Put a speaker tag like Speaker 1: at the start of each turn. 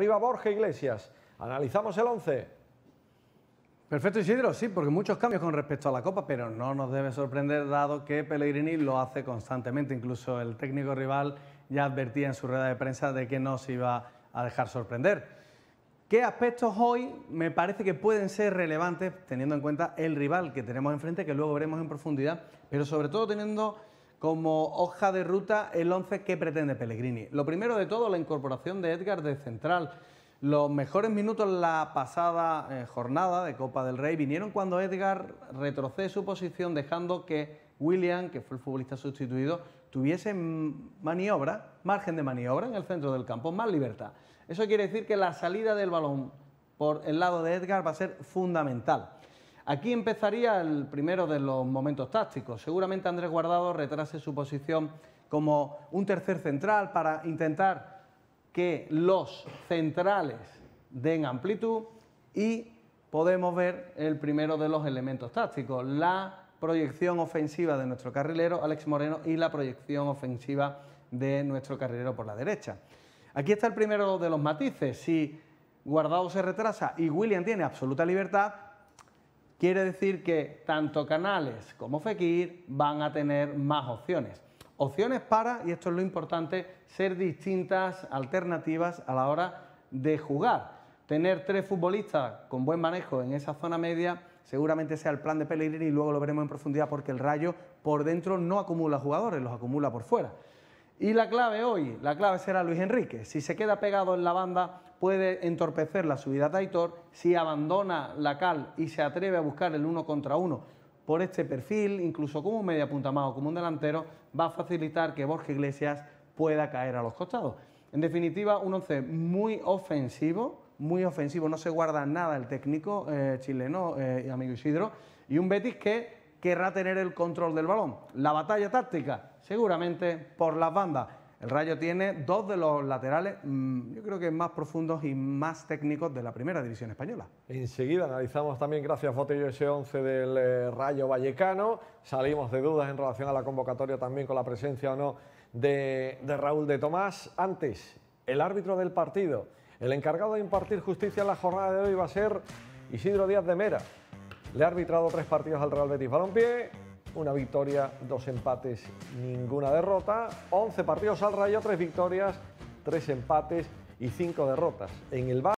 Speaker 1: Arriba Borja Iglesias. Analizamos el 11. Perfecto Isidro, sí, porque muchos cambios con respecto a la Copa, pero no nos debe sorprender dado que Pellegrini lo hace constantemente. Incluso el técnico rival ya advertía en su rueda de prensa de que no se iba a dejar sorprender. ¿Qué aspectos hoy me parece que pueden ser relevantes teniendo en cuenta el rival que tenemos enfrente, que luego veremos en profundidad, pero sobre todo teniendo como hoja de ruta el 11 que pretende Pellegrini. Lo primero de todo, la incorporación de Edgar de central. Los mejores minutos la pasada eh, jornada de Copa del Rey vinieron cuando Edgar retrocede su posición dejando que William, que fue el futbolista sustituido, tuviese maniobra, margen de maniobra en el centro del campo, más libertad. Eso quiere decir que la salida del balón por el lado de Edgar va a ser fundamental. Aquí empezaría el primero de los momentos tácticos. Seguramente Andrés Guardado retrase su posición como un tercer central para intentar que los centrales den amplitud y podemos ver el primero de los elementos tácticos, la proyección ofensiva de nuestro carrilero Alex Moreno y la proyección ofensiva de nuestro carrilero por la derecha. Aquí está el primero de los matices. Si Guardado se retrasa y William tiene absoluta libertad, Quiere decir que tanto Canales como Fekir van a tener más opciones. Opciones para, y esto es lo importante, ser distintas alternativas a la hora de jugar. Tener tres futbolistas con buen manejo en esa zona media seguramente sea el plan de Pellegrini y luego lo veremos en profundidad porque el Rayo por dentro no acumula jugadores, los acumula por fuera. Y la clave hoy, la clave será Luis Enrique. Si se queda pegado en la banda, puede entorpecer la subida de Aitor. Si abandona la cal y se atreve a buscar el uno contra uno por este perfil, incluso como un media punta más o como un delantero, va a facilitar que Borja Iglesias pueda caer a los costados. En definitiva, un once muy ofensivo, muy ofensivo, no se guarda nada el técnico eh, chileno, eh, y amigo Isidro, y un Betis que querrá tener el control del balón. La batalla táctica seguramente por las bandas. El Rayo tiene dos de los laterales, mm, yo creo que más profundos
Speaker 2: y más técnicos de la primera división española. Enseguida analizamos también, gracias a Botello, ese 11 del eh, Rayo Vallecano. Salimos de dudas en relación a la convocatoria también con la presencia o no de, de Raúl de Tomás. Antes, el árbitro del partido, el encargado de impartir justicia en la jornada de hoy va a ser Isidro Díaz de Mera. Le ha arbitrado tres partidos al Real Betis Balompié, una victoria, dos empates, ninguna derrota, 11 partidos al rayo, tres victorias, tres empates y cinco derrotas. En el